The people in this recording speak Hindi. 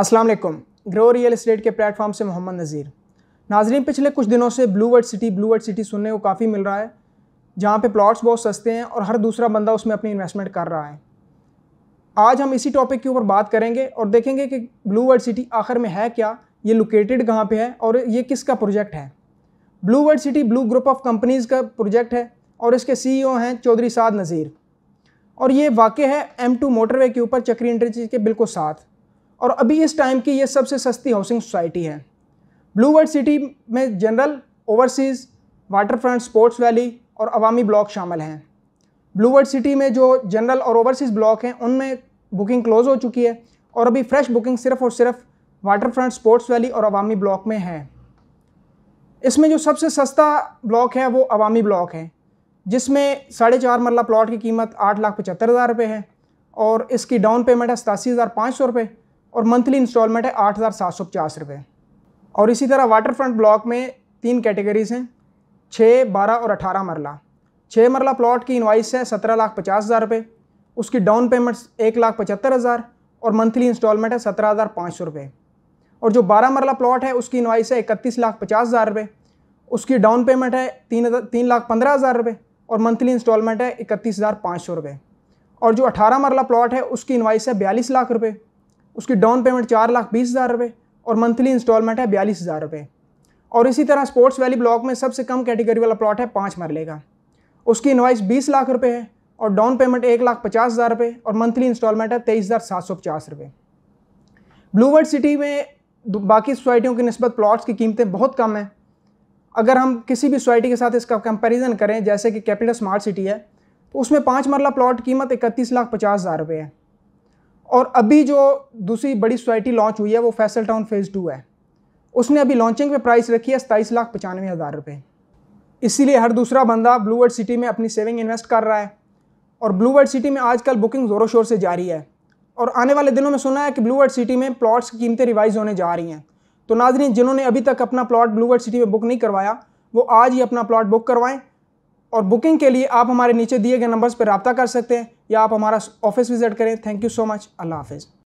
अस्सलाम ग्रो रियल इस्टेट के प्लेटफॉर्म से मोहम्मद नज़ीर नाजरीन पिछले कुछ दिनों से Blue World City Blue World City सुनने को काफ़ी मिल रहा है जहाँ पे प्लॉट्स बहुत सस्ते हैं और हर दूसरा बंदा उसमें अपनी इन्वेस्टमेंट कर रहा है आज हम इसी टॉपिक के ऊपर बात करेंगे और देखेंगे कि ब्लू वर्ड सिटी आखिर में है क्या ये लोकेटेड कहाँ पर है और ये किसका प्रोजेक्ट है Blue World City Blue Group of Companies का प्रोजेक्ट है और इसके ओ हैं चौधरी साद नज़ीर और ये वाक़ है एम टू मोटरवे के ऊपर चक्री इंटरचेज के बिल्कुल साथ और अभी इस टाइम की ये सबसे सस्ती हाउसिंग सोसाइटी है ब्लू वर्ल्ड सिटी में General Overseas Water Front Sports Valley और अवामी ब्लॉक शामिल हैं ब्लू वर्ल्ड सिटी में जो जनरल और ओवरसीज़ ब्लॉक हैं उनमें बुकिंग क्लोज हो चुकी है और अभी फ्रेश बुकिंग सिर्फ और सिर्फ वाटर फ्रंट स्पोर्ट्स वैली और अवामी ब्लॉक में है इसमें जो सबसे सस्ता ब्लॉक है वो अवामी ब्लॉक है जिसमें साढ़े चार मरला प्लाट की कीमत आठ लाख पचहत्तर हज़ार रुपये है और इसकी डाउन पेमेंट है सतासी हज़ार पाँच सौ रुपये और मंथली इंस्टॉलमेंट है आठ हज़ार सात सौ पचास रुपये और इसी तरह वाटर फ्रंट ब्लॉक में तीन कैटेगरीज हैं छः बारह और अठारह मरला छः मरला प्लॉट की इन्वाइस है सत्रह लाख पचास हज़ार रुपये उसकी डाउन पेमेंट्स एक लाख पचहत्तर हज़ार और मंथली इंस्टॉलमेंट है सत्रह हज़ार पाँच सौ रुपये और जो बारह मरला प्लॉट है उसकी इन्वाइस है इकतीस लाख पचास हज़ार रुपये उसकी डाउन पेमेंट है तीन तीन लाख पंद्रह हज़ार रुपये और मंथली इंस्टॉलमेंट है इकतीस हज़ार पाँच सौ रुपये और जो अठारह मरला प्लॉट है उसकी इन्वाइस है बयालीस लाख रुपये उसकी डाउन पेमेंट चार लाख बीस हज़ार रुपये और मंथली इंस्टॉलमेंट है बयालीस हज़ार रुपये और इसी तरह स्पोर्ट्स वैली ब्लॉक में सबसे कम कैटेगरी वाला प्लॉट है पाँच मरले का उसकी इन्वाइस बीस लाख रुपये है और डाउन पेमेंट एक लाख पचास हज़ार रुपये और मंथली इंस्टॉलमेंट है तेईस हज़ार सात सौ पचास रुपये ब्लूवर्ड सिटी में बाकी सोसाइटियों की नस्बत प्लॉट्स की कीमतें बहुत कम हैं अगर हम किसी भी सोसाइटी के साथ इसका कंपैरिजन करें जैसे कि कैपिटल स्मार्ट सिटी है तो उसमें पाँच मरला प्लॉट कीमत इकतीस लाख पचास हज़ार रुपये है और अभी जो दूसरी बड़ी सोसाइटी लॉन्च हुई है वो फैसल टाउन फेज़ टू है उसने अभी लॉन्चिंग में प्राइस रखी है सताईस लाख पचानवे हज़ार रुपये इसीलिए हर दूसरा बंदा ब्लू वर्ड सिटी में अपनी सेविंग इन्वेस्ट कर रहा है और ब्लू वर्ड सिटी में आजकल बुकिंग ज़ोरों शोर से जारी है और आने वाले दिनों में सुना है कि ब्लू वर्ड सिटी में प्लॉट्स की कीमतें रिवाइज होने जा रही हैं तो नाजरीन जिन्होंने अभी तक अपना प्लॉट ब्लू वर्ड सिटी में बुक नहीं करवाया वो आज ही अपना प्लॉट बुक करवाएं और बुकिंग के लिए आप हमारे नीचे दिए गए नंबर्स पर रबता कर सकते हैं या आप हमारा ऑफिस विजिट करें थैंक यू सो मच अल्लाह हाफिज़